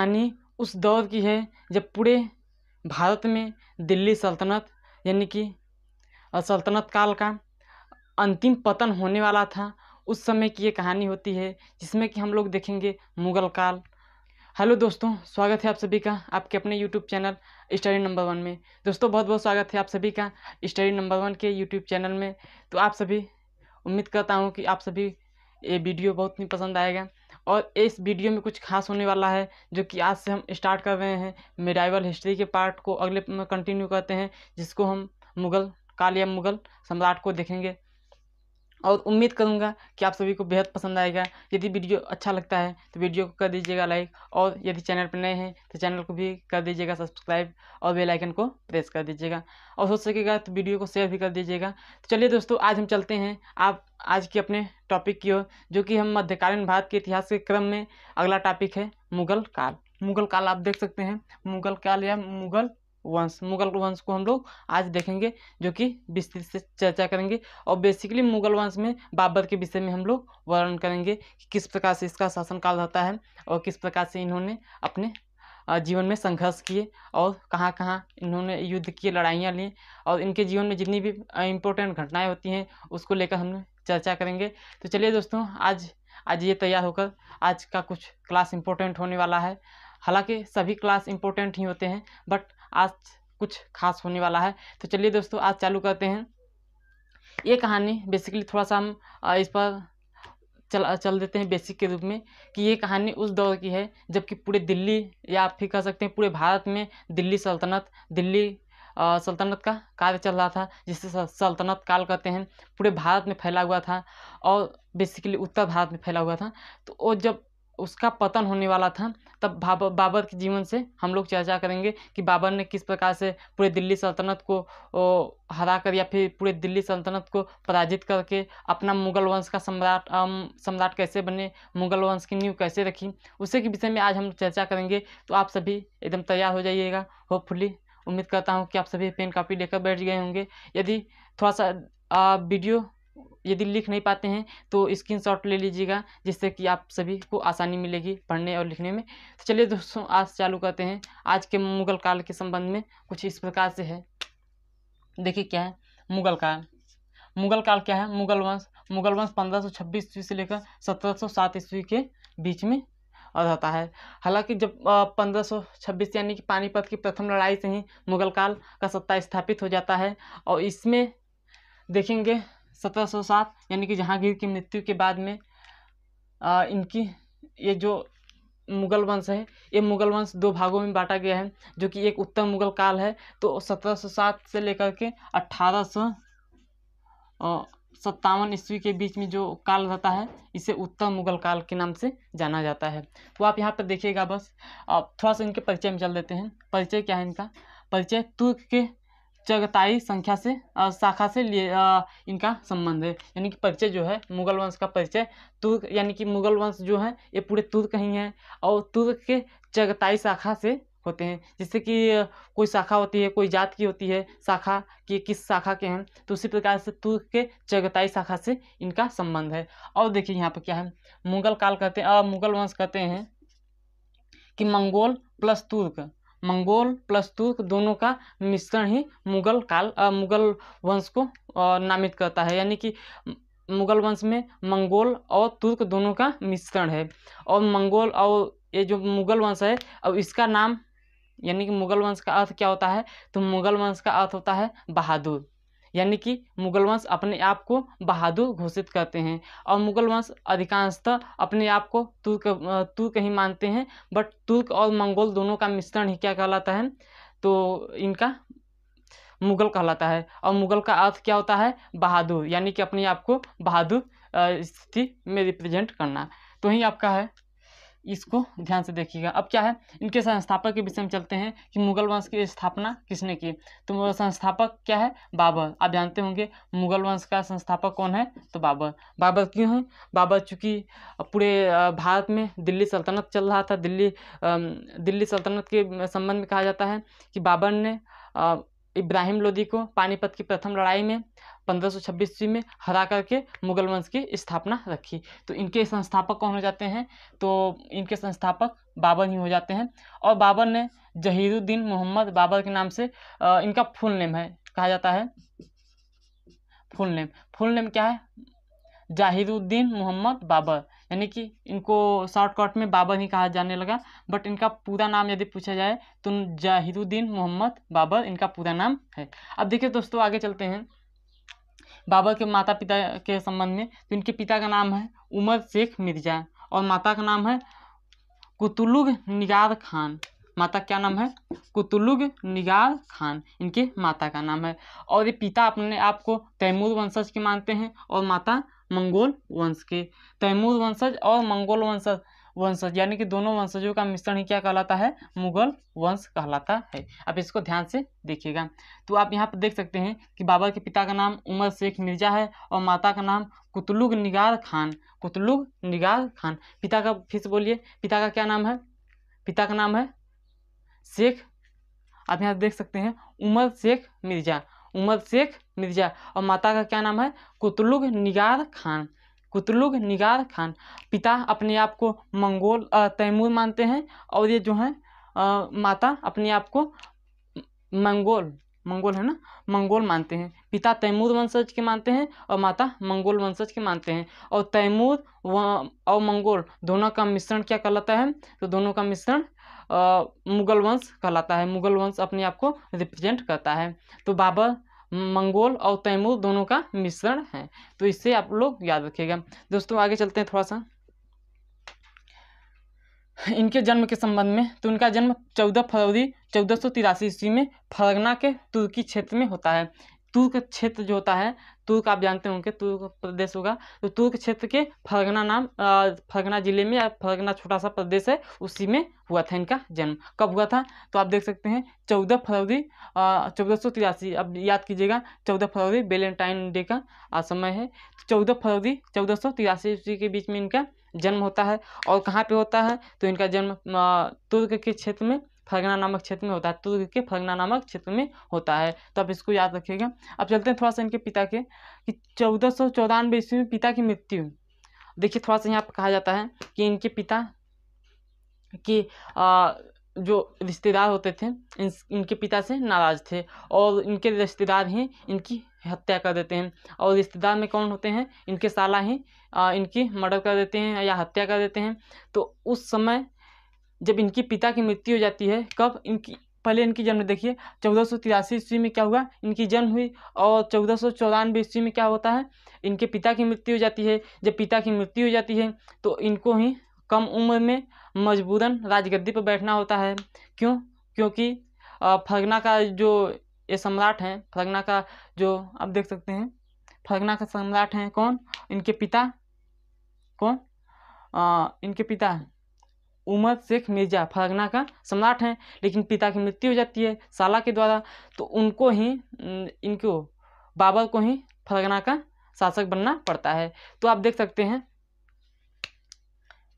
कहानी उस दौर की है जब पूरे भारत में दिल्ली सल्तनत यानी कि सल्तनत काल का अंतिम पतन होने वाला था उस समय की ये कहानी होती है जिसमें कि हम लोग देखेंगे मुगल काल हेलो दोस्तों स्वागत है आप सभी का आपके अपने YouTube channel study number one में दोस्तों बहुत बहुत स्वागत है आप सभी का स्टडी नंबर वन के यूट्यूब चैनल में तो आप सभी उम्मीद करता हूँ कि आप सभी ये वीडियो बहुत ही पसंद आएगा और इस वीडियो में कुछ खास होने वाला है जो कि आज से हम स्टार्ट कर रहे हैं मेडाइवल हिस्ट्री के पार्ट को अगले में कंटिन्यू करते हैं जिसको हम मुग़ल काल या मुग़ल सम्राट को देखेंगे और उम्मीद करूँगा कि आप सभी को बेहद पसंद आएगा यदि वीडियो अच्छा लगता है तो वीडियो को कर दीजिएगा लाइक और यदि चैनल पर नए हैं तो चैनल को भी कर दीजिएगा सब्सक्राइब और बेल आइकन को प्रेस कर दीजिएगा और हो सकेगा तो वीडियो को शेयर भी कर दीजिएगा तो चलिए दोस्तों आज हम चलते हैं आप आज के अपने टॉपिक की ओर जो कि हम मध्यकालीन भारत के इतिहास के क्रम में अगला टॉपिक है मुगल काल मुगल काल आप देख सकते हैं मुगल काल या मुगल वंश मुगल वंश को हम लोग आज देखेंगे जो कि विस्तृत से चर्चा करेंगे और बेसिकली मुगल वंश में बाबर के विषय में हम लोग वर्णन करेंगे कि किस प्रकार से इसका शासनकाल रहता है और किस प्रकार से इन्होंने अपने जीवन में संघर्ष किए और कहाँ कहाँ इन्होंने युद्ध किए लड़ाइयाँ ली और इनके जीवन में जितनी भी इम्पोर्टेंट घटनाएँ होती हैं उसको लेकर हम चर्चा करेंगे तो चलिए दोस्तों आज आज ये तैयार होकर आज का कुछ क्लास इम्पोर्टेंट होने वाला है हालांकि सभी क्लास इम्पोर्टेंट ही होते हैं बट आज कुछ खास होने वाला है तो चलिए दोस्तों आज चालू करते हैं ये कहानी बेसिकली थोड़ा सा हम इस पर चल चल देते हैं बेसिक के रूप में कि ये कहानी उस दौर की है जबकि पूरे दिल्ली या आप फिर कह सकते हैं पूरे भारत में दिल्ली सल्तनत दिल्ली आ, सल्तनत का कार्य चल रहा था जिसे सल्तनत काल कहते हैं पूरे भारत में फैला हुआ था और बेसिकली उत्तर भारत में फैला हुआ था तो वो जब उसका पतन होने वाला था तब बाबर बाबर के जीवन से हम लोग चर्चा करेंगे कि बाबर ने किस प्रकार से पूरे दिल्ली सल्तनत को हरा कर या फिर पूरे दिल्ली सल्तनत को पराजित करके अपना मुगल वंश का सम्राट सम्राट कैसे बने मुगल वंश की नींव कैसे रखी उसी के विषय में आज हम चर्चा करेंगे तो आप सभी एकदम तैयार हो जाइएगा होपफुली उम्मीद करता हूँ कि आप सभी पेन कापी लेकर बैठ गए होंगे यदि थोड़ा सा वीडियो यदि लिख नहीं पाते हैं तो स्क्रीनशॉट ले लीजिएगा जिससे कि आप सभी को आसानी मिलेगी पढ़ने और लिखने में तो चलिए दोस्तों आज चालू करते हैं आज के मुगल काल के संबंध में कुछ इस प्रकार से है देखिए क्या है मुगल काल मुगल काल क्या है मुगल वंश मुगल वंश छब्बीस ईस्वी से लेकर सात ईस्वी के बीच में रहता है हालांकि जब पंद्रह सौ छब्बीस यानी कि पानीपत की प्रथम लड़ाई से ही मुगल काल का सत्ता स्थापित हो जाता है और इसमें देखेंगे सत्रह सौ सात यानी कि जहांगीर की मृत्यु के बाद में आ, इनकी ये जो मुगल वंश है ये मुगल वंश दो भागों में बांटा गया है जो कि एक उत्तर मुगल काल है तो सत्रह सौ सात से लेकर के अट्ठारह सौ सत्तावन ईस्वी के बीच में जो काल रहता है इसे उत्तर मुगल काल के नाम से जाना जाता है तो आप यहाँ पर देखिएगा बस थोड़ा सा इनके परिचय में चल देते हैं परिचय क्या है इनका परिचय तुर्क के चगताई संख्या से शाखा से लिए इनका संबंध है यानी कि परिचय जो है मुगल वंश का परिचय तुर्क यानी कि मुगल वंश जो है ये पूरे तुर्क ही हैं और तुर्क के चगताई शाखा से होते हैं जैसे कि कोई शाखा होती है कोई जात की होती है शाखा कि किस शाखा के हैं तो उसी प्रकार से तुर्क के चगताई शाखा से इनका संबंध है और देखिए यहाँ पर क्या है मुगल काल कहते हैं मुगल वंश कहते हैं कि Mongol plus Turk Mongol plus Turk दोनों का मिश्रण ही मुगल काल आ, मुगल वंश को आ, नामित करता है यानी कि मुगल वंश में मंगोल और तुर्क दोनों का मिश्रण है और मंगोल और ये जो मुगल वंश है अब इसका नाम यानी कि मुगल वंश का अर्थ क्या होता है तो मुगल वंश का अर्थ होता है बहादुर यानी कि मुगल वंश अपने आप को बहादुर घोषित करते हैं और मुगल वंश अधिकांशतः अपने आप को तुर्क तुर्क ही मानते हैं बट तुर्क और मंगोल दोनों का मिश्रण ही क्या कहलाता है तो इनका मुगल कहलाता है और मुगल का अर्थ क्या होता है बहादुर यानी कि अपने आप को बहादुर स्थिति में रिप्रेजेंट करना तो ही आपका है इसको ध्यान से देखिएगा अब क्या है इनके संस्थापक के विषय में चलते हैं कि मुगल वंश की स्थापना किसने की तो संस्थापक क्या है बाबर आप जानते होंगे मुगल वंश का संस्थापक कौन है तो बाबर बाबर क्यों है बाबर चूँकि पूरे भारत में दिल्ली सल्तनत चल रहा था दिल्ली दिल्ली सल्तनत के संबंध में कहा जाता है कि बाबर ने इब्राहिम लोदी को पानीपत की प्रथम लड़ाई में 1526 ईस्वी में हरा करके मुगल वंश की स्थापना रखी तो इनके संस्थापक कौन हो जाते हैं तो इनके संस्थापक बाबर ही हो जाते हैं और बाबर ने जहीरुद्दीन मोहम्मद बाबर के नाम से इनका फुल नेम है कहा जाता है फुल नेम फुल नेम क्या है जाहिरुद्दीन मोहम्मद बाबर यानी कि इनको शॉर्टकट में बाबर ही कहा जाने लगा बट इनका पूरा नाम यदि पूछा जाए तो जाहिरुद्दीन मोहम्मद बाबर इनका पूरा नाम है अब देखिए दोस्तों आगे चलते हैं बाबर के माता पिता के संबंध में तो इनके पिता का नाम है उमर शेख मिर्जा और माता का नाम है कुतुलुग निगार खान माता क्या नाम है कुतुलुग निगार खान इनके माता का नाम है और ये पिता अपने आप को तैमूर वंशज के मानते हैं और माता मंगोल वंश के तैमूर वंशज और मंगोल वंशज वंशज यानी कि दोनों वंशजों का मिश्रण ही क्या कहलाता है मुगल वंश कहलाता है अब इसको ध्यान से देखिएगा तो आप यहाँ पर देख सकते हैं कि बाबा के पिता का नाम उमर शेख मिर्जा है और माता का नाम कुतलुग निगार खान कुतलुग निगार खान पिता का फिर से बोलिए पिता का क्या नाम है पिता का नाम है शेख आप यहाँ देख सकते हैं उमर शेख मिर्जा उमर शेख मिर्जा और माता का क्या नाम है कुतलुग निगार खान कुतलुग निगार खान पिता अपने आप को मंगोल तैमूर मानते हैं और ये जो है आ, माता अपने आप को मंगोल मंगोल है ना मंगोल मानते हैं पिता तैमूर वंशज के मानते हैं और माता मंगोल वंशज के मानते हैं और तैमूर व और मंगोल दोनों का मिश्रण क्या कहलाता है तो दोनों का मिश्रण मुगल वंश कहलाता है मुगल वंश अपने आप को रिप्रेजेंट करता है तो बाबर मंगोल और तैमूर दोनों का मिश्रण है तो इससे आप लोग याद रखिएगा दोस्तों आगे चलते हैं थोड़ा सा इनके जन्म के संबंध में तो इनका जन्म 14 फरवरी चौदह ईस्वी में फरगना के तुर्की क्षेत्र में होता है तुर्क क्षेत्र जो होता है तुर्क आप जानते होंगे तुर्क प्रदेश होगा तो तुर्क क्षेत्र के फरगना नाम फरगना जिले में या फरगना छोटा सा प्रदेश है उसी में हुआ था इनका जन्म कब हुआ था तो आप देख सकते हैं चौदह फरवरी चौदह सौ तिरासी अब याद कीजिएगा चौदह फरवरी वेलेंटाइन डे का समय है तो चौदह फरवरी चौदह सौ तिरासी ईस्वी के बीच में इनका जन्म होता है और कहाँ पे होता है तो इनका जन्म तुर्क के क्षेत्र में फरगना नामक क्षेत्र में होता है तुर्ग के फरगना नामक क्षेत्र में होता है तो आप इसको याद रखिएगा अब चलते हैं थोड़ा सा इनके पिता के कि चौदह सौ चौरानवे ईस्वी में पिता की मृत्यु देखिए थोड़ा सा यहाँ पर कहा जाता है कि इनके पिता के जो रिश्तेदार होते थे इन इनके पिता से नाराज़ थे और इनके रिश्तेदार ही इनकी हत्या कर देते हैं और रिश्तेदार में कौन होते हैं इनके साला ही इनकी मर्डर कर देते हैं या हत्या कर देते हैं तो उस समय जब इनकी पिता की मृत्यु हो जाती है कब इनकी पहले इनकी जन्म देखिए चौदह सौ तिरासी ईस्वी में क्या हुआ इनकी जन्म हुई और चौदह सौ चौरानवे ईस्वी में क्या होता है इनके पिता की मृत्यु हो जाती है जब पिता की मृत्यु हो जाती है तो इनको ही कम उम्र में मजबूरन राजगद्दी पर बैठना होता है क्यों क्योंकि फगना का जो ये सम्राट हैं फगना का जो आप देख सकते हैं फगना का सम्राट हैं कौन इनके पिता कौन आ, इनके पिता हैं उमर शेख मिर्ज़ा फरगना का सम्राट हैं लेकिन पिता की मृत्यु हो जाती है साला के द्वारा तो उनको ही इनको बाबर को ही फरगना का शासक बनना पड़ता है तो आप देख सकते हैं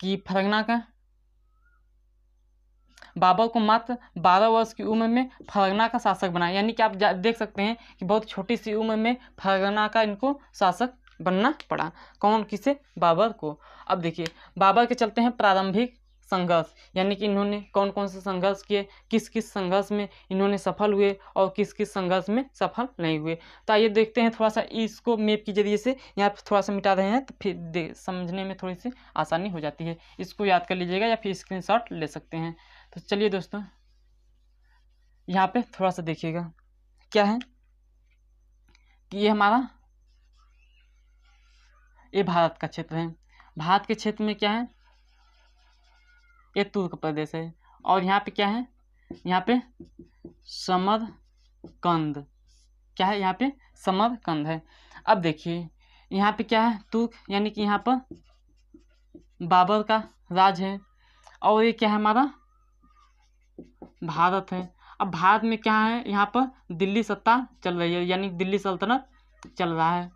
कि फरगना का बाबर को मात्र बारह वर्ष की उम्र में फरगना का शासक बना यानी कि आप देख सकते हैं कि बहुत छोटी सी उम्र में फरगना का इनको शासक बनना पड़ा कौन किसे बाबर को अब देखिए बाबर के चलते हैं प्रारंभिक संघर्ष यानी कि इन्होंने कौन कौन से संघर्ष किए किस किस संघर्ष में इन्होंने सफल हुए और किस किस संघर्ष में सफल नहीं हुए तो आइए देखते हैं थोड़ा सा इसको मेप के जरिए से यहाँ पर थोड़ा सा मिटा रहे हैं तो फिर समझने में थोड़ी सी आसानी हो जाती है इसको याद कर लीजिएगा या फिर स्क्रीन ले सकते हैं तो चलिए दोस्तों यहाँ पर थोड़ा सा देखिएगा क्या है कि ये हमारा ये भारत का क्षेत्र है भारत के क्षेत्र में क्या है ये तुर्क प्रदेश है और यहाँ पे क्या है यहाँ पे समरकंद क्या है यहाँ पे कंद है अब देखिए यहाँ पे क्या है तुर्क यानी कि यहाँ पर बाबर का राज है और ये क्या है हमारा भारत है अब भारत में क्या है यहाँ पर दिल्ली सत्ता चल रही है यानी दिल्ली सल्तनत चल रहा है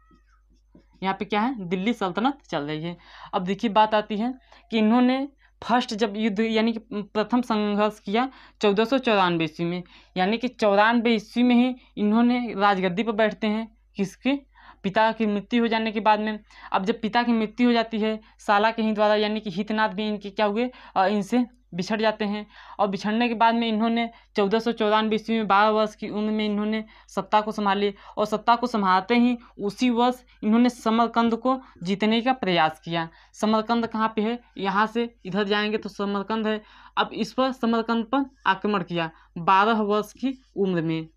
यहाँ पे क्या है दिल्ली सल्तनत चल रही है अब देखिए बात आती है कि इन्होंने फर्स्ट जब युद्ध यानी कि प्रथम संघर्ष किया चौदह सौ चौरानवे ईस्वी में यानी कि चौरानवे ईस्वी में ही इन्होंने राजगद्दी पर बैठते हैं किसके पिता की मृत्यु हो जाने के बाद में अब जब पिता की मृत्यु हो जाती है साला के ही द्वारा यानी कि हितनाथ भी इनके क्या हुए इनसे बिछड़ जाते हैं और बिछड़ने के बाद में इन्होंने चौदह सौ चौरानवे ईस्वी में बारह वर्ष की उम्र में इन्होंने सत्ता को संभाली और सत्ता को संभालते ही उसी वर्ष इन्होंने समरकंद को जीतने का प्रयास किया समरकंद कहाँ पे है यहाँ से इधर जाएंगे तो समरकंद है अब इस पर समरकंद पर आक्रमण किया बारह वर्ष की उम्र में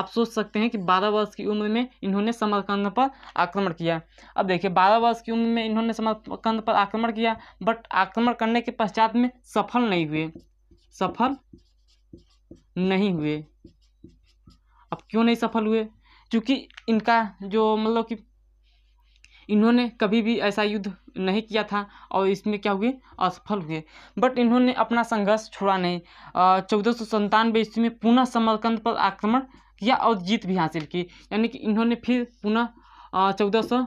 आप सोच सकते हैं कि बारह वर्ष की उम्र में इन्होंने समरकंद पर आक्रमण किया अब देखिए बारह वर्ष की उम्र में इन्होंने समरकंद पर आक्रमण किया बट आक्रमण करने के पश्चात में सफल नहीं हुए सफल नहीं हुए अब क्यों नहीं सफल हुए क्योंकि इनका जो मतलब कि इन्होंने कभी भी ऐसा युद्ध नहीं किया था और इसमें क्या हुए असफल हुए बट इन्होंने अपना संघर्ष छोड़ा नहीं चौदह सौ संतानवे ईस्वी में पुनः समरकंद पर आक्रमण किया और जीत भी हासिल की यानी कि इन्होंने फिर पुनः चौदह सौ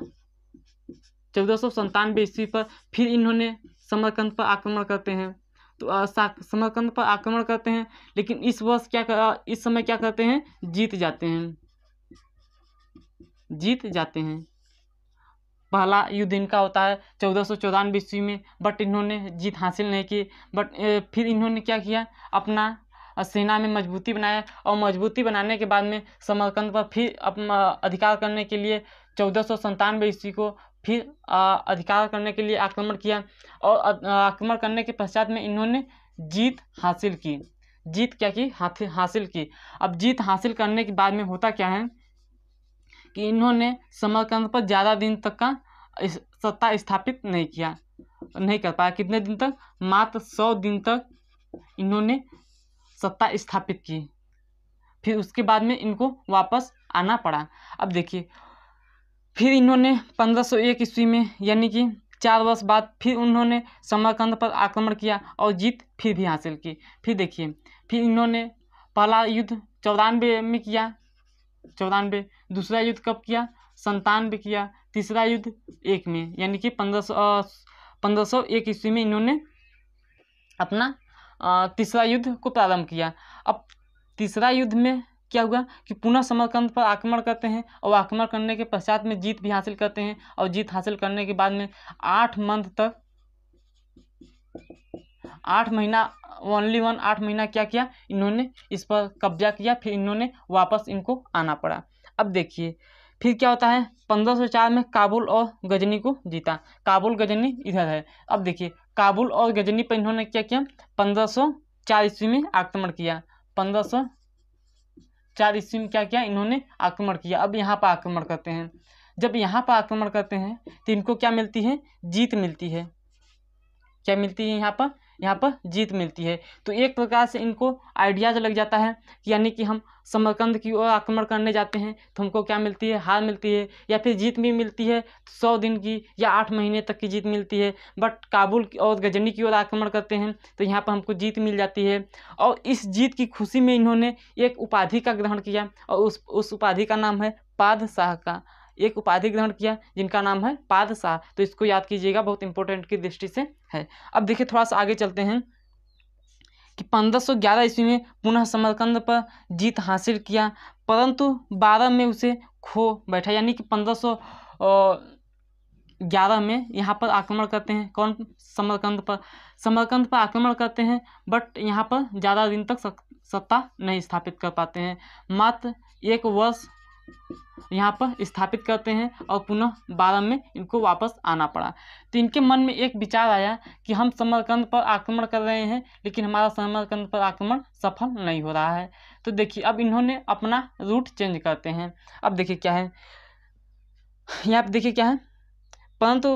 चौदह सौ संतानवे ईस्वी पर फिर इन्होंने समरकंद पर आक्रमण करते हैं तो समरकंद पर आक्रमण करते हैं लेकिन इस वर्ष क्या कर, इस समय क्या करते हैं जीत जाते हैं जीत जाते हैं पहला युद्ध इनका होता है चौदह सौ चौरानवे ईस्वी में बट इन्होंने जीत हासिल नहीं की बट फिर इन्होंने क्या किया अपना और सेना में मजबूती बनाया और मजबूती बनाने के बाद में समरकंद पर फिर अपना अधिकार करने के लिए चौदह सौ संतानवे ईस्वी को फिर अधिकार करने के लिए आक्रमण किया और आक्रमण करने के पश्चात में इन्होंने जीत हासिल की जीत क्या की हासिल की अब जीत हासिल करने के बाद में होता क्या है कि इन्होंने समरकंद पर ज़्यादा दिन तक का सत्ता स्थापित नहीं किया नहीं कर पाया कितने दिन तक मात्र सौ दिन तक इन्होंने सत्ता स्थापित की फिर उसके बाद में इनको वापस आना पड़ा अब देखिए फिर इन्होंने 1501 ईस्वी में यानी कि चार वर्ष बाद फिर उन्होंने समरकंद पर आक्रमण किया और जीत फिर भी हासिल की फिर देखिए फिर इन्होंने पहला युद्ध चौरानवे में किया चौरानवे दूसरा युद्ध कब किया संतानवे किया तीसरा युद्ध एक में यानी कि पंद्रह सौ पंद्रह सौ एक ईस्वी में इन्होंने अपना तीसरा युद्ध को प्रारंभ किया अब तीसरा युद्ध में क्या हुआ कि पुनः समरकंद पर आक्रमण करते हैं और आक्रमण करने के पश्चात में जीत भी हासिल करते हैं और जीत हासिल करने के बाद में आठ मंथ तक आठ महीना ओनली वन आठ महीना क्या किया इन्होंने इस पर कब्जा किया फिर इन्होंने वापस इनको आना पड़ा अब देखिए फिर क्या होता है पंद्रह सौ चार में काबुल और गजनी को जीता काबुल गजनी इधर है अब देखिए काबुल और गजनी पर इन्होंने क्या किया पंद्रह सौ चार ईस्वी में आक्रमण किया पंद्रह सौ चार ईस्वी में क्या किया इन्होंने आक्रमण किया अब यहाँ पर आक्रमण करते हैं जब यहाँ पर आक्रमण करते हैं तो इनको क्या मिलती है जीत मिलती है क्या मिलती है यहाँ पर यहाँ पर जीत मिलती है तो एक प्रकार से इनको आइडियाज लग जाता है यानी कि हम समरकंद की ओर आक्रमण करने जाते हैं तो हमको क्या मिलती है हार मिलती है या फिर जीत भी मिलती है तो सौ दिन की या आठ महीने तक की जीत मिलती है बट काबुल और गजनी की ओर आक्रमण करते हैं तो यहाँ पर हमको जीत मिल जाती है और इस जीत की खुशी में इन्होंने एक उपाधि का ग्रहण किया और उस उस उपाधि का नाम है पाद शाह का एक उपाधि ग्रहण किया जिनका नाम है शाह तो इसको याद कीजिएगा बहुत इंपॉर्टेंट की दृष्टि से है अब देखिए थोड़ा सा आगे चलते हैं कि 1511 ईस्वी में पुनः समरकंद पर जीत हासिल किया परंतु 12 में उसे खो बैठा यानी कि 1511 में यहाँ पर आक्रमण करते हैं कौन समरकंद पर समरकंद पर आक्रमण करते हैं बट यहाँ पर ज़्यादा दिन तक सत्ता नहीं स्थापित कर पाते हैं मात्र एक वर्ष यहाँ पर स्थापित करते हैं और पुनः बारह में इनको वापस आना पड़ा तो इनके मन में एक विचार आया कि हम समरकंद पर आक्रमण कर रहे हैं लेकिन हमारा समरकंद पर आक्रमण सफल नहीं हो रहा है तो देखिए अब इन्होंने अपना रूट चेंज करते हैं अब देखिए क्या है यहाँ पर देखिए क्या है परंतु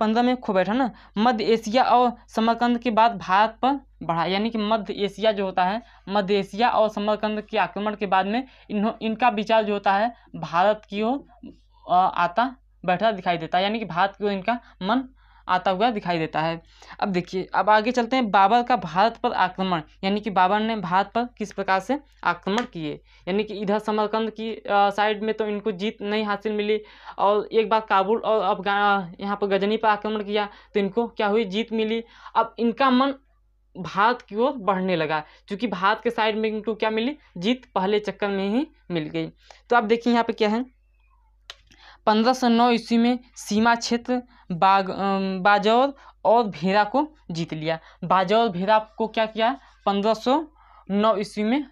पंद्रह में खो बैठा ना मध्य एशिया और समरकंद के बाद भारत पर बढ़ा यानी कि मध्य एशिया जो होता है मध्य एशिया और समरकंद के आक्रमण के बाद में इन्हों इनका विचार जो होता है भारत की ओर आता बैठा दिखाई देता है यानी कि भारत की ओर इनका मन आता हुआ दिखाई देता है अब देखिए अब आगे चलते हैं बाबर का भारत पर आक्रमण यानी कि बाबर ने भारत पर किस प्रकार से आक्रमण किए यानी कि इधर समरकंद की साइड में तो इनको जीत नहीं हासिल मिली और एक बार काबुल और अफगान यहाँ पर गजनी पर आक्रमण किया तो इनको क्या हुई जीत मिली अब इनका मन भारत की ओर बढ़ने लगा क्योंकि भारत के साइड में इनको क्या मिली जीत पहले चक्कर में ही मिल गई तो आप देखिए यहाँ पे क्या है पंद्रह सौ नौ ईस्वी में सीमा क्षेत्र बाग बाजौर और भेरा को जीत लिया बाजौर भेरा को क्या किया पंद्रह सौ नौ ईस्वी में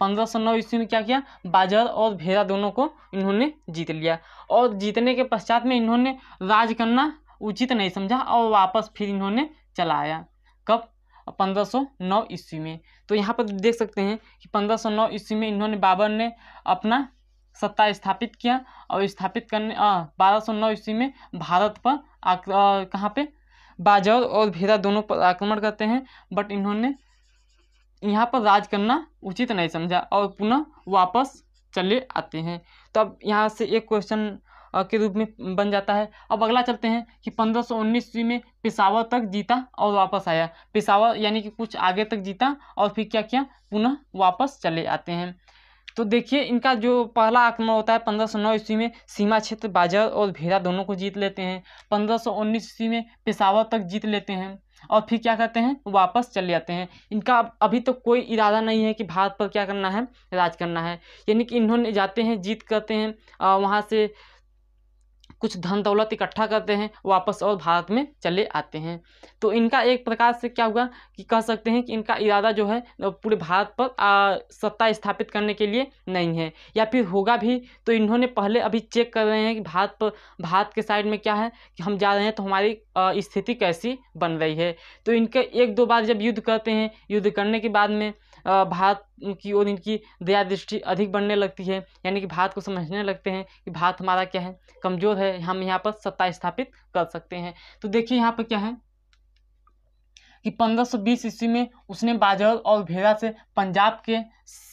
पंद्रह सौ नौ ईस्वी में क्या किया बाजौर और भेरा दोनों को इन्होंने जीत लिया और जीतने के पश्चात में इन्होंने राज करना उचित नहीं समझा और वापस फिर इन्होंने चलाया कब 1509 ईस्वी में तो यहाँ पर देख सकते हैं कि 1509 ईस्वी में इन्होंने बाबर ने अपना सत्ता स्थापित किया और स्थापित करने बारह सौ नौ ईस्वी में भारत पर कहाँ पे बाजौर और भेरा दोनों पर आक्रमण करते हैं बट इन्होंने यहाँ पर राज करना उचित नहीं समझा और पुनः वापस चले आते हैं तो अब यहाँ से एक क्वेश्चन के रूप में बन जाता है अब अगला चलते हैं कि पंद्रह सौ उन्नीस ईस्वी में पिशावर तक जीता और वापस आया पिशावर यानी कि कुछ आगे तक जीता और फिर क्या किया पुनः वापस चले आते हैं तो देखिए इनका जो पहला आक्रमण होता है पंद्रह सौ नौ ईस्वी में सीमा क्षेत्र बाजर और भेड़ा दोनों को जीत लेते हैं पंद्रह सौ उन्नीस ईस्वी में पेशावर तक जीत लेते हैं और फिर क्या करते हैं वापस चले जाते हैं इनका अभी तो कोई इरादा नहीं है कि भारत पर क्या करना है राज करना है यानी कि इन्होंने जाते हैं जीत करते हैं वहाँ से कुछ धन दौलत इकट्ठा करते हैं वापस और भारत में चले आते हैं तो इनका एक प्रकार से क्या हुआ कि कह सकते हैं कि इनका इरादा जो है पूरे भारत पर आ, सत्ता स्थापित करने के लिए नहीं है या फिर होगा भी तो इन्होंने पहले अभी चेक कर रहे हैं कि भारत पर भारत के साइड में क्या है कि हम जा रहे हैं तो हमारी स्थिति कैसी बन रही है तो इनके एक दो बार जब युद्ध करते हैं युद्ध करने के बाद में भारत की ओर इनकी दया दृष्टि अधिक बढ़ने लगती है यानी कि भारत को समझने लगते हैं कि भारत हमारा क्या है कमज़ोर है हम यहाँ पर सत्ता स्थापित कर सकते हैं तो देखिए यहाँ पर क्या है कि 1520 ईस्वी में उसने बाजौर और भेड़ा से पंजाब के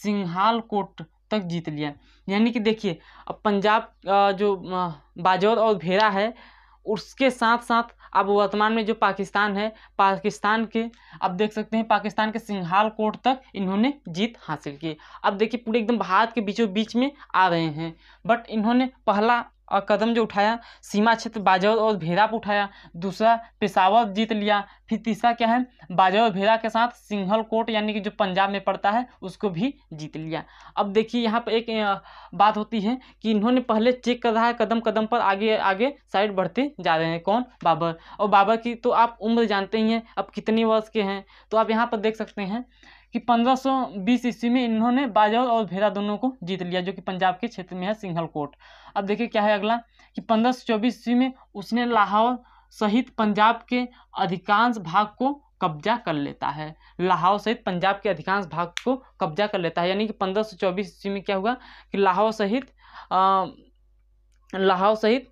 कोट तक जीत लिया यानी कि देखिए अब पंजाब जो बाजौर और भेड़ा है उसके साथ साथ अब वर्तमान में जो पाकिस्तान है पाकिस्तान के अब देख सकते हैं पाकिस्तान के सिंघाल कोट तक इन्होंने जीत हासिल की अब देखिए पूरे एकदम भारत के बीचों बीच में आ रहे हैं बट इन्होंने पहला कदम जो उठाया सीमा क्षेत्र बाजौर और भेरा पर उठाया दूसरा पेशावर जीत लिया फिर तीसरा क्या है बाजौर भेरा के साथ सिंघल कोट यानी कि जो पंजाब में पड़ता है उसको भी जीत लिया अब देखिए यहाँ पर एक बात होती है कि इन्होंने पहले चेक कर रहा है कदम कदम पर आगे आगे साइड बढ़ते जा रहे हैं कौन बाबर और बाबर की तो आप उम्र जानते ही हैं अब कितने वर्ष के हैं तो आप यहाँ पर देख सकते हैं कि 1520 ईस्वी में इन्होंने बाजौर और भेरा दोनों को जीत लिया जो कि पंजाब के क्षेत्र में है सिंघल कोट अब देखिए क्या है अगला कि 1524 ईस्वी में उसने लाहौर सहित पंजाब के अधिकांश भाग को कब्जा कर लेता है लाहौर सहित पंजाब के अधिकांश भाग को कब्जा कर लेता है यानी कि पंद्रह सौ चौबीस ईस्वी में क्या हुआ कि लाहौर सहित लाहौर सहित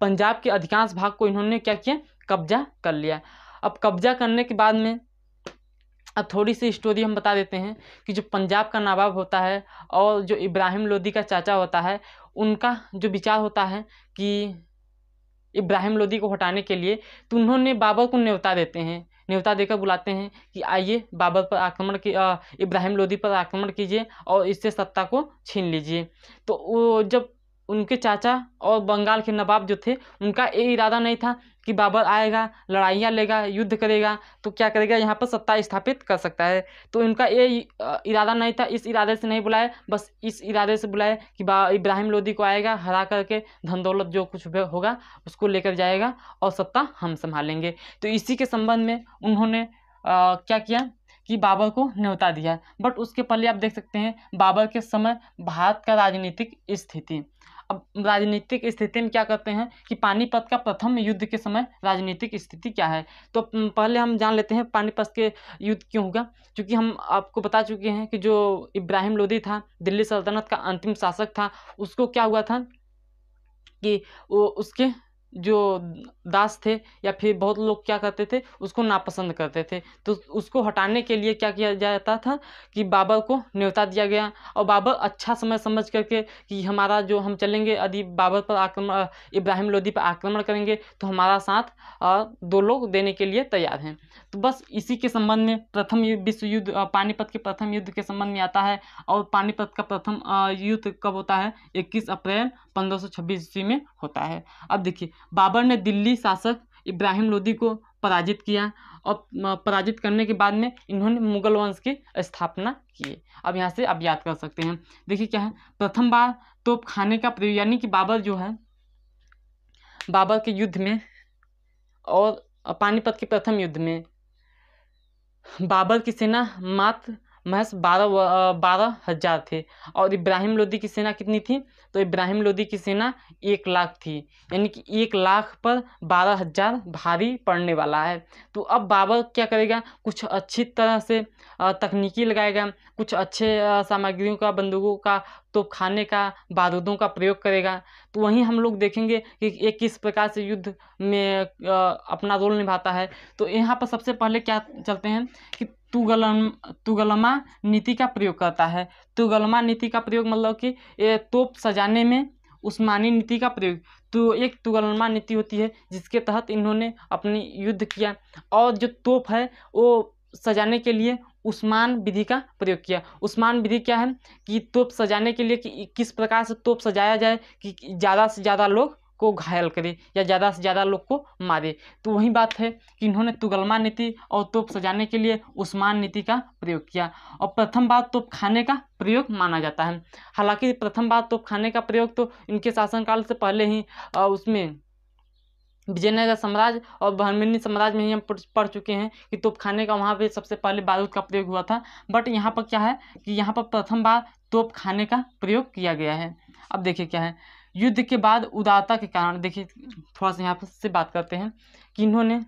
पंजाब के अधिकांश भाग को इन्होंने क्या किया कब्जा कर लिया अब कब्जा करने के बाद में अब थोड़ी सी स्टोरी हम बता देते हैं कि जो पंजाब का नवाब होता है और जो इब्राहिम लोदी का चाचा होता है उनका जो विचार होता है कि इब्राहिम लोदी को हटाने के लिए तो उन्होंने बाबर को न्योता देते हैं न्योता देकर बुलाते हैं कि आइए बाबर पर आक्रमण की इब्राहिम लोदी पर आक्रमण कीजिए और इससे सत्ता को छीन लीजिए तो वो जब उनके चाचा और बंगाल के नवाब जो थे उनका ये इरादा नहीं था कि बाबर आएगा लड़ाइयाँ लेगा युद्ध करेगा तो क्या करेगा यहाँ पर सत्ता स्थापित कर सकता है तो उनका ये इरादा नहीं था इस इरादे से नहीं बुलाए बस इस इरादे से बुलाए कि इब्राहिम लोधी को आएगा हरा करके धन दौलत जो कुछ होगा उसको लेकर जाएगा और सत्ता हम संभालेंगे तो इसी के संबंध में उन्होंने आ, क्या किया कि बाबर को न्यौता दिया बट उसके पहले आप देख सकते हैं बाबर के समय भारत का राजनीतिक स्थिति अब राजनीतिक स्थिति में क्या करते हैं कि पानीपत का प्रथम युद्ध के समय राजनीतिक स्थिति क्या है तो पहले हम जान लेते हैं पानीपत के युद्ध क्यों होगा क्योंकि हम आपको बता चुके हैं कि जो इब्राहिम लोदी था दिल्ली सल्तनत का अंतिम शासक था उसको क्या हुआ था कि वो उसके जो दास थे या फिर बहुत लोग क्या करते थे उसको नापसंद करते थे तो उसको हटाने के लिए क्या किया जाता था कि बाबर को न्योता दिया गया और बाबर अच्छा समय समझ करके कि हमारा जो हम चलेंगे यदि बाबर पर आक्रमण इब्राहिम लोदी पर आक्रमण करेंगे तो हमारा साथ दो लोग देने के लिए तैयार हैं तो बस इसी के संबंध में प्रथम विश्व युद्ध पानीपत के प्रथम युद्ध के संबंध में आता है और पानीपत का प्रथम युद्ध कब होता है इक्कीस अप्रैल पंद्रह ईस्वी में होता है अब देखिए बाबर ने दिल्ली शासक इब्राहिम लोदी को पराजित किया और पराजित करने के बाद में इन्होंने मुगल वंश की स्थापना की अब यहाँ से आप याद कर सकते हैं देखिए क्या है प्रथम बार तो खाने का प्रयोग यानी कि बाबर जो है बाबर के युद्ध में और पानीपत के प्रथम युद्ध में बाबर की सेना मात्र महज बारह बारह हज़ार थे और इब्राहिम लोदी की सेना कितनी थी तो इब्राहिम लोदी की सेना एक लाख थी यानी कि एक लाख पर बारह हज़ार भारी पड़ने वाला है तो अब बाबर क्या करेगा कुछ अच्छी तरह से तकनीकी लगाएगा कुछ अच्छे सामग्रियों का बंदूकों का तो खाने का बारूदों का प्रयोग करेगा तो वहीं हम लोग देखेंगे कि एक किस प्रकार से युद्ध में अपना रोल निभाता है तो यहाँ पर सबसे पहले क्या चलते हैं कि तुगलम तुगलमा नीति का प्रयोग करता है तुगलमा नीति का प्रयोग मतलब कि तोप सजाने में उस्मानी नीति का प्रयोग तो एक तुगलमा नीति होती है जिसके तहत इन्होंने अपनी युद्ध किया और जो तोप है वो सजाने के लिए उस्मान विधि का प्रयोग किया उस्मान विधि क्या है कि तोप सजाने के लिए कि किस प्रकार से तोप सजाया जाए कि ज़्यादा से ज़्यादा लोग को घायल करे या ज़्यादा से ज़्यादा लोग को मारे तो वही बात है कि इन्होंने तुगलमा नीति और तोप सजाने के लिए उस्मान नीति का प्रयोग किया और प्रथम बार तोप खाने का प्रयोग माना जाता है हालांकि प्रथम बार तोप खाने का प्रयोग तो इनके शासनकाल से पहले ही उसमें विजयनगर साम्राज्य और बहमिनी साम्राज्य में ही हम पढ़ चुके हैं कि तोप खाने का वहाँ पर सबसे पहले बारूद का प्रयोग हुआ था बट यहाँ पर क्या है कि यहाँ पर प्रथम बार तोप खाने का प्रयोग किया गया है अब देखिए क्या है युद्ध के बाद उदारता के कारण देखिए थोड़ा सा यहाँ पर से बात करते हैं कि इन्होंने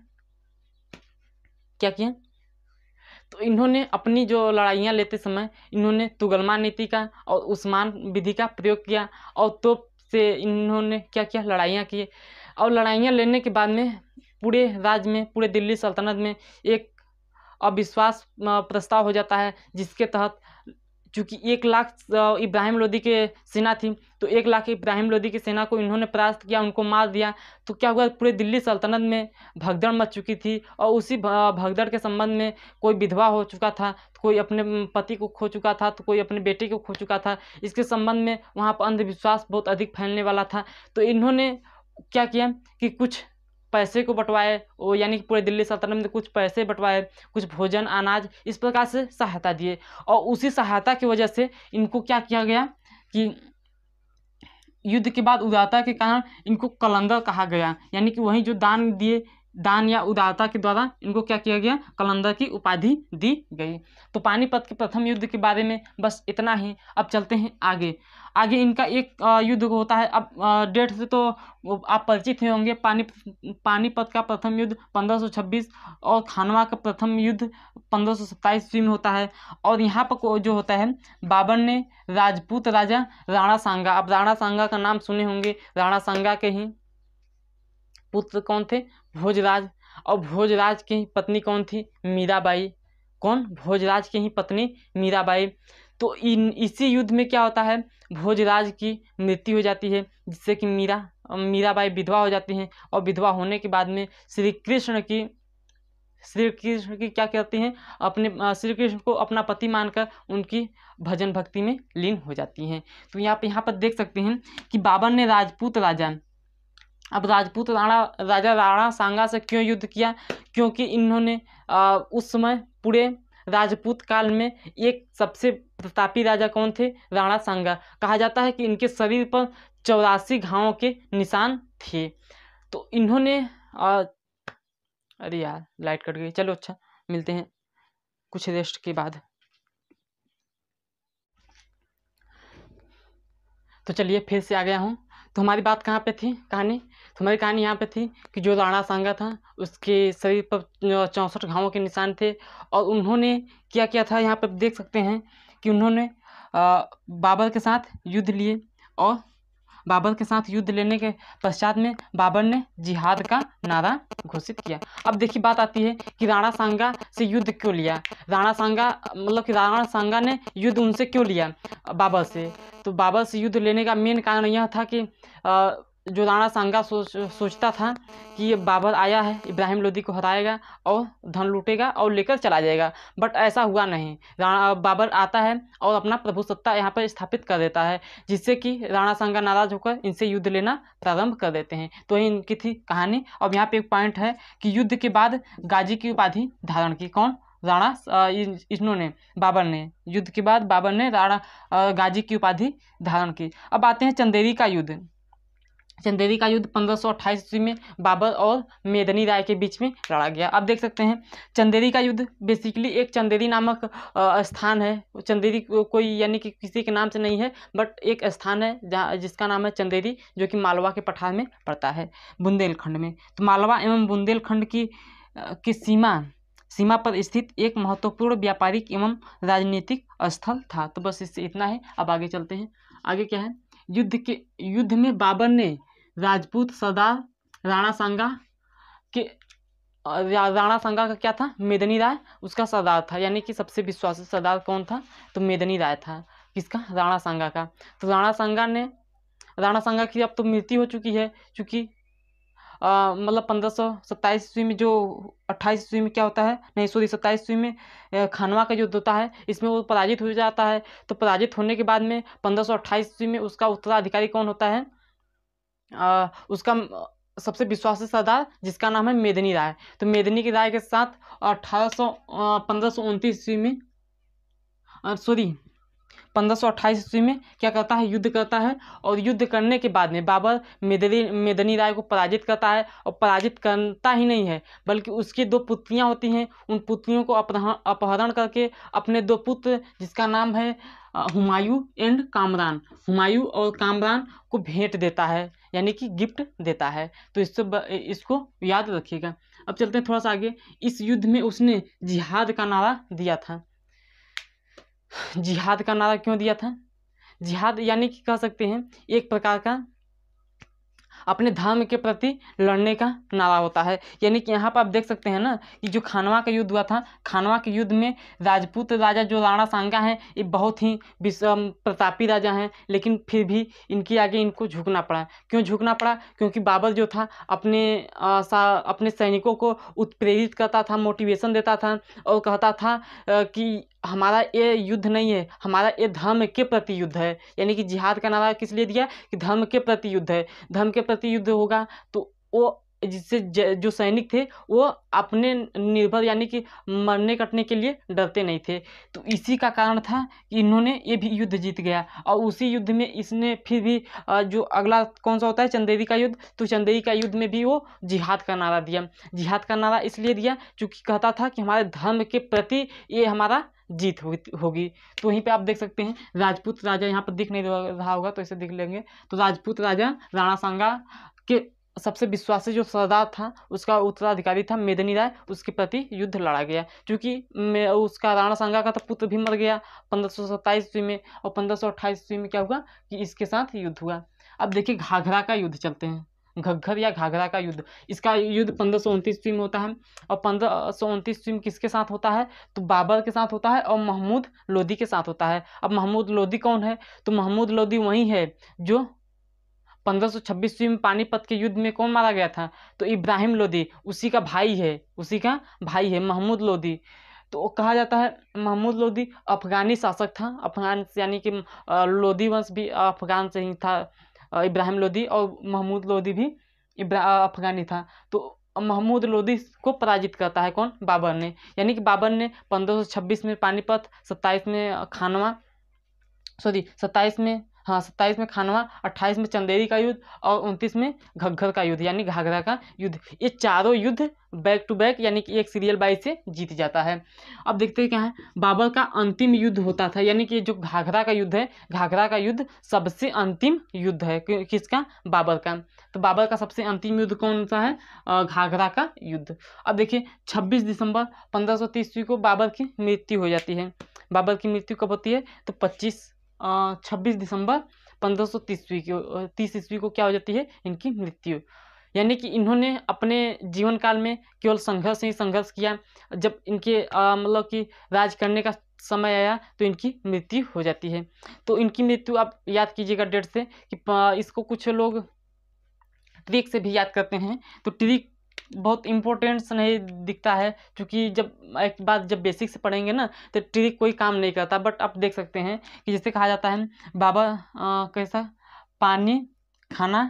क्या किया तो इन्होंने अपनी जो लड़ाइयाँ लेते समय इन्होंने तुगलमा नीति का और उस्मान विधि का प्रयोग किया और तो से इन्होंने क्या किया लड़ाइयाँ की और लड़ाइयाँ लेने के बाद में पूरे राज्य में पूरे दिल्ली सल्तनत में एक अविश्वास प्रस्ताव हो जाता है जिसके तहत चूँकि एक लाख इब्राहिम लोदी के सेना थी तो एक लाख इब्राहिम लोदी की सेना को इन्होंने परास्त किया उनको मार दिया तो क्या हुआ पूरे दिल्ली सल्तनत में भगदड़ मच चुकी थी और उसी भगदड़ के संबंध में कोई विधवा हो चुका था तो कोई अपने पति को खो चुका था तो कोई अपने बेटे को खो चुका था इसके संबंध में वहाँ पर अंधविश्वास बहुत अधिक फैलने वाला था तो इन्होंने क्या किया कि कुछ पैसे को बंटवाए यानी कि पूरे दिल्ली सल्तनत में कुछ पैसे बंटवाए कुछ भोजन अनाज इस प्रकार से सहायता दिए और उसी सहायता की वजह से इनको क्या किया गया कि युद्ध के बाद उदारता के कारण इनको कलंदर कहा गया यानी कि वहीं जो दान दिए दान या उदारता के द्वारा इनको क्या किया गया कलंदर की उपाधि दी गई तो पानीपत के प्रथम युद्ध के बारे में बस इतना ही अब चलते हैं आगे आगे इनका एक युद्ध होता है अब डेट से तो आप परिचित ही होंगे पानी पानीपत का प्रथम युद्ध 1526 और खानवा का प्रथम युद्ध 1527 ईस्वी में होता है और यहाँ पर जो होता है बाबर ने राजपूत राजा राणा सांगा अब राणा सांगा का नाम सुने होंगे राणा सांगा के ही पुत्र कौन थे भोजराज और भोजराज की पत्नी कौन थी मीराबाई कौन भोजराज की ही पत्नी मीराबाई तो इन इसी युद्ध में क्या होता है भोजराज की मृत्यु हो जाती है जिससे कि मीरा मीराबाई विधवा हो जाती हैं और विधवा होने के बाद में श्री कृष्ण की श्री कृष्ण की क्या कहती हैं अपने श्री कृष्ण को अपना पति मानकर उनकी भजन भक्ति में लीन हो जाती हैं तो यहाँ पर यहाँ पर देख सकते हैं कि बाबर ने राजपूत राजा अब राजपूत राणा राजा राणा सांगा से क्यों युद्ध किया क्योंकि इन्होंने आ, उस समय पूरे राजपूत काल में एक सबसे प्रतापी राजा कौन थे राणा सांगा कहा जाता है कि इनके शरीर पर चौरासी घावों के निशान थे तो इन्होंने आ, अरे यार लाइट कट गई चलो अच्छा मिलते हैं कुछ रेस्ट के बाद तो चलिए फिर से आ गया हूँ तो हमारी बात कहाँ पे थी कहानी तो हमारी कहानी यहाँ पे थी कि जो राणा सांगा था उसके शरीर पर चौंसठ घावों के निशान थे और उन्होंने क्या किया था यहाँ पर देख सकते हैं कि उन्होंने बाबर के साथ युद्ध लिए और बाबर के साथ युद्ध लेने के पश्चात में बाबर ने जिहाद का नारा घोषित किया अब देखिए बात आती है कि राणा सांगा से युद्ध क्यों लिया राणा सांगा मतलब कि राणा सांगा ने युद्ध उनसे क्यों लिया बाबर से तो बाबर से युद्ध लेने का मेन कारण यह था कि आ, जो राणा सांगा सोच सोचता था कि ये बाबर आया है इब्राहिम लोदी को हराएगा और धन लूटेगा और लेकर चला जाएगा बट ऐसा हुआ नहीं राणा बाबर आता है और अपना प्रभु सत्ता यहाँ पर स्थापित कर देता है जिससे कि राणा सांगा नाराज होकर इनसे युद्ध लेना प्रारंभ कर देते हैं तो ये इनकी थी कहानी अब यहाँ पर एक पॉइंट है कि युद्ध के बाद गाजी की उपाधि धारण की कौन राणा इन्होंने बाबर ने युद्ध के बाद बाबर ने राणा गाजी की उपाधि धारण की अब आते हैं चंदेरी का युद्ध चंदेरी का युद्ध पंद्रह ईस्वी में बाबर और मेदनी राय के बीच में लड़ा गया अब देख सकते हैं चंदेरी का युद्ध बेसिकली एक चंदेरी नामक स्थान है चंदेरी को, कोई यानी कि किसी के नाम से नहीं है बट एक स्थान है जहाँ जिसका नाम है चंदेरी जो कि मालवा के पठार में पड़ता है बुंदेलखंड में तो मालवा एवं बुंदेलखंड की की सीमा सीमा पर स्थित एक महत्वपूर्ण व्यापारिक एवं राजनीतिक स्थल था तो बस इससे इतना है अब आगे चलते हैं आगे क्या है युद्ध के युद्ध में बाबर ने राजपूत सरदार राणा सांगा के राणा सांगा का क्या था मेदनी राय उसका सरदार था यानी कि सबसे विश्वास सरदार कौन था तो मेदनी राय था किसका राणा सांगा का तो राणा सांगा ने राणा सांगा की अब तो मृत्यु हो चुकी है क्योंकि मतलब पंद्रह सौ सत्ताईस ईस्वी में जो अट्ठाईस ईस्वी में क्या होता है नहीं सॉरी सत्ताईस ईस्वी में खानवा का युद्ध होता है इसमें वो पराजित हो जाता है तो पराजित होने के बाद में पंद्रह सौ अट्ठाईस ईस्वी में उसका उत्तराधिकारी कौन होता है आ, उसका सबसे विश्वास सरदार जिसका नाम है मेदनी राय तो मेदनी की राय के साथ अठारह सौ पंद्रह सौ उनतीस ईस्वी में सॉरी पंद्रह ईस्वी में क्या करता है युद्ध करता है और युद्ध करने के बाद में बाबर मेदनी मेदनी राय को पराजित करता है और पराजित करता ही नहीं है बल्कि उसकी दो पुत्रियाँ होती हैं उन पुत्रियों को अपहरण करके अपने दो पुत्र जिसका नाम है हुमायूं एंड कामरान हुमायूं और कामरान को भेंट देता है यानी कि गिफ्ट देता है तो इससे इसको याद रखिएगा अब चलते हैं थोड़ा सा आगे इस युद्ध में उसने जिहाद का नारा दिया था जिहाद का नारा क्यों दिया था जिहाद यानी कि कह सकते हैं एक प्रकार का अपने धर्म के प्रति लड़ने का नारा होता है यानी कि यहाँ पर आप देख सकते हैं ना कि जो खानवा का युद्ध हुआ था खानवा के युद्ध में राजपूत राजा जो राणा सांगा हैं ये बहुत ही प्रतापी राजा हैं लेकिन फिर भी इनके आगे इनको झुकना पड़ा क्यों झुकना पड़ा क्योंकि बाबर जो था अपने आ, अपने सैनिकों को उत्प्रेरित करता था मोटिवेशन देता था और कहता था आ, कि हमारा ये युद्ध नहीं है हमारा ये धर्म के प्रति युद्ध है यानी कि जिहाद का नारा किस लिए दिया कि धर्म के प्रति युद्ध है धर्म के प्रति युद्ध होगा तो वो जिससे जो सैनिक थे वो अपने निर्भर यानी कि मरने कटने के लिए डरते नहीं थे तो इसी का कारण था कि इन्होंने ये भी युद्ध जीत गया और उसी युद्ध में इसने फिर भी जो अगला कौन सा होता है चंदेरी का युद्ध तो चंदेरी का युद्ध में भी वो जिहाद का नारा दिया जिहाद का नारा इसलिए दिया चूँकि कहता था कि हमारे धर्म के प्रति ये हमारा जीत होगी तो वहीं पे आप देख सकते हैं राजपूत राजा यहाँ पर दिख नहीं रहा होगा तो इसे दिख लेंगे तो राजपूत राजा राणा सांगा के सबसे विश्वासी जो सरदार था उसका उत्तराधिकारी था मेदनी राय उसके प्रति युद्ध लड़ा गया क्योंकि उसका राणा सांगा का तो पुत्र भी मर गया पंद्रह सौ सत्ताईस ईस्वी में और पंद्रह सौ अट्ठाईस ईस्वी में क्या हुआ कि इसके साथ युद्ध हुआ अब देखिए घाघरा का युद्ध चलते हैं घग्घर या घाघरा का युद्ध इसका युद्ध पंद्रह सौ उनतीस ईस्वी में होता है और पंद्रह सौ उनतीस ईस्वी में किसके साथ होता है तो बाबर के साथ होता है और महमूद लोधी के साथ होता है अब महमूद लोधी कौन है तो महमूद लोधी वही है जो पंद्रह सौ छब्बीस में पानीपत के युद्ध में कौन मारा गया था तो इब्राहिम लोदी उसी का भाई है उसी का भाई है महमूद लोदी तो कहा जाता है महमूद लोदी अफगानी शासक था अफगान यानी कि लोदी वंश भी अफगान से ही था इब्राहिम लोदी और महमूद लोदी भी अफगानी था तो महमूद लोदी को पराजित करता है कौन बाबर ने यानी कि बाबर ने 1526 में पानीपत 27 में खानवा सॉरी 27 में हाँ सत्ताईस में खानवा अट्ठाईस में चंदेरी का युद्ध और उनतीस में घग्घर का युद्ध यानी घाघरा का युद्ध ये चारों युद्ध बैक टू बैक यानी कि एक सीरियल बाई से जीत जाता है अब देखते हैं क्या है बाबर का अंतिम युद्ध होता था यानी कि जो घाघरा का युद्ध है घाघरा का युद्ध सबसे अंतिम युद्ध है किसका बाबर का तो बाबर का सबसे अंतिम युद्ध कौन सा है घाघरा का युद्ध अब देखिए 26 दिसंबर पंद्रह सौ को बाबर की मृत्यु हो जाती है बाबर की मृत्यु कब होती है तो पच्चीस छब्बीस दिसंबर पंद्रह सौ तीस ईस्वी को क्या हो जाती है इनकी मृत्यु यानी कि इन्होंने अपने जीवन काल में केवल संघर्ष ही संघर्ष किया जब इनके मतलब कि राज करने का समय आया तो इनकी मृत्यु हो जाती है तो इनकी मृत्यु आप याद कीजिएगा डेट से कि इसको कुछ लोग ट्रिक से भी याद करते हैं तो ट्रिक बहुत इम्पोर्टेंट्स नहीं दिखता है क्योंकि जब एक बात जब बेसिक से पढ़ेंगे ना तो ट्रिक कोई काम नहीं करता बट आप देख सकते हैं कि जैसे कहा जाता है बाबा आ, कैसा पानी खाना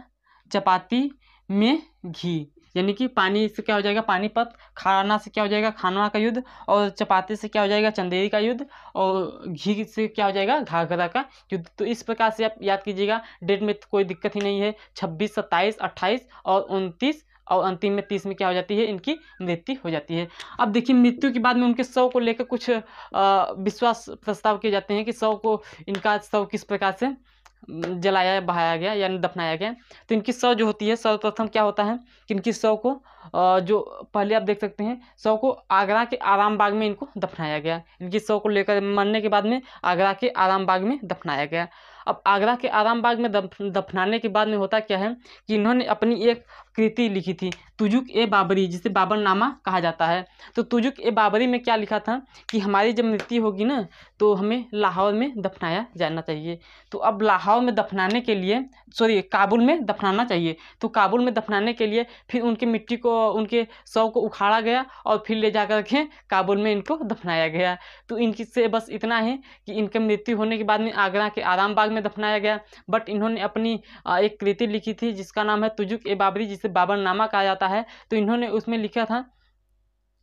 चपाती में घी यानी कि पानी से क्या हो जाएगा पानीपत खाना से क्या हो जाएगा खाना का युद्ध और चपाती से क्या हो जाएगा चंदेरी का युद्ध और घी से क्या हो जाएगा घाघरा का युद्ध तो इस प्रकार से आप याद कीजिएगा डेट में तो कोई दिक्कत ही नहीं है छब्बीस सत्ताईस अट्ठाईस और उनतीस और अंतिम में तीस में क्या हो जाती है इनकी मृत्यु हो जाती है अब देखिए मृत्यु के बाद में उनके शव को लेकर कुछ विश्वास प्रस्ताव किए जाते हैं कि शव को इनका शव किस प्रकार से जलाया बहाया गया यानी दफनाया गया तो इनकी सौ जो होती है सर्वप्रथम क्या होता है कि इनकी सौ को जो पहले आप देख सकते हैं सौ को आगरा के आराम बाग में इनको दफनाया गया इनकी शव को लेकर मरने के बाद में आगरा के आराम बाग में दफनाया गया अब आगरा के आराम बाग में दफनाने के बाद में होता क्या है कि इन्होंने अपनी एक कृति लिखी थी तुजुक ए बाबरी जिसे बाबरनामा कहा जाता है तो तुजुक ए बाबरी में क्या लिखा था कि हमारी जब मृत्यु होगी ना तो हमें लाहौर में दफनाया जाना चाहिए तो अब लाहौर में दफनाने के लिए सॉरी काबुल में दफनाना चाहिए तो काबुल में दफनाने के लिए फिर उनके मिट्टी को उनके शव को उखाड़ा गया और फिर ले जा कर के काबुल में इनको दफनाया गया तो इनकी से बस इतना है कि इनके मृत्यु होने के बाद में आगरा के आराम में दफनाया गया बट इन्होंने अपनी एक कृति लिखी थी जिसका नाम है तुजुक ए बाबरी जिसे जिसे बाबरनामा कहा जाता है तो इन्होंने उसमें लिखा था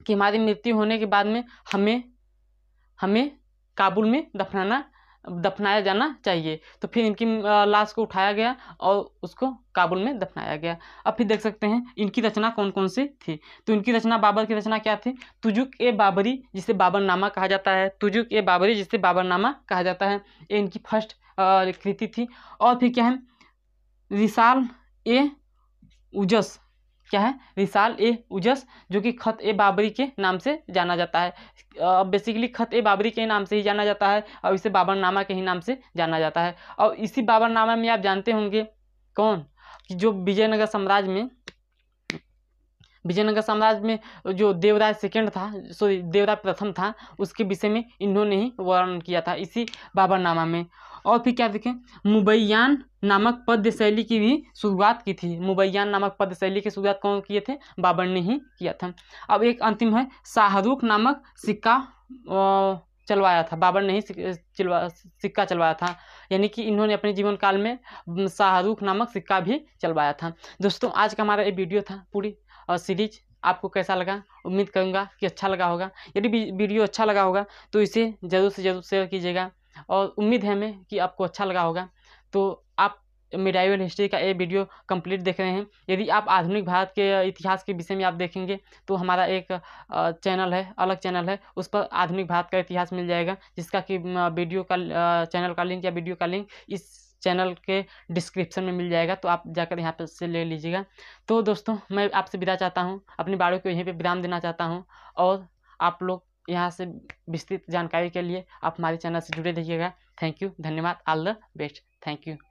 कि हमारी मृत्यु होने के बाद में हमें हमें काबुल में दफनाना दफनाया जाना चाहिए तो फिर इनकी लाश को उठाया गया और उसको काबुल में दफनाया गया अब फिर देख सकते हैं इनकी रचना कौन कौन सी थी तो इनकी रचना बाबर की रचना क्या थी तुजुक ए बाबरी जिसे बाबरनामा कहा जाता है तुजुक ए बाबरी जिसे बाबरनामा कहा जाता है ये इनकी फर्स्ट कृति थी और फिर क्या है रिसाल ए उजस क्या है रिसाल ए उजस जो कि खत ए बाबरी के नाम से जाना जाता है अब बेसिकली खत ए बाबरी के नाम से ही जाना जाता है और इसे बाबरनामा के ही नाम से जाना जाता है और इसी बाबरनामा में आप जानते होंगे कौन कि जो विजयनगर साम्राज्य में विजयनगर साम्राज्य में जो देवराय सेकेंड था सॉरी देवराय प्रथम था उसके विषय में इन्होंने ही वर्णन किया था इसी बाबरनामा में और फिर क्या देखें मुबैयान नामक पद्य शैली की भी शुरुआत की थी मुबैयान नामक पद्य शैली की शुरुआत कौन किए थे बाबर ने ही किया था अब एक अंतिम है शाहरुख नामक सिक्का चलवाया था बाबर ने ही चलवा सिक्का चलवाया था यानी कि इन्होंने अपने जीवन काल में शाहरुख नामक सिक्का भी चलवाया था दोस्तों आज का हमारा ये वीडियो था पूरी और सीरीज आपको कैसा लगा उम्मीद करूँगा कि अच्छा लगा होगा यदि वीडियो अच्छा लगा होगा तो इसे ज़रूर से ज़रूर शेयर कीजिएगा और उम्मीद है हमें कि आपको अच्छा लगा होगा तो आप मिडाइवल हिस्ट्री का ये वीडियो कंप्लीट देख रहे हैं यदि आप आधुनिक भारत के इतिहास के विषय में आप देखेंगे तो हमारा एक चैनल है अलग चैनल है उस पर आधुनिक भारत का इतिहास मिल जाएगा जिसका कि वीडियो का चैनल का लिंक या वीडियो का लिंक इस चैनल के डिस्क्रिप्शन में मिल जाएगा तो आप जाकर यहाँ पर से ले लीजिएगा तो दोस्तों मैं आपसे विदा चाहता हूँ अपनी बाड़ों को यहीं पर विराम देना चाहता हूँ और आप लोग यहाँ से विस्तृत जानकारी के लिए आप हमारे चैनल से जुड़े रहिएगा थैंक यू धन्यवाद all the best thank you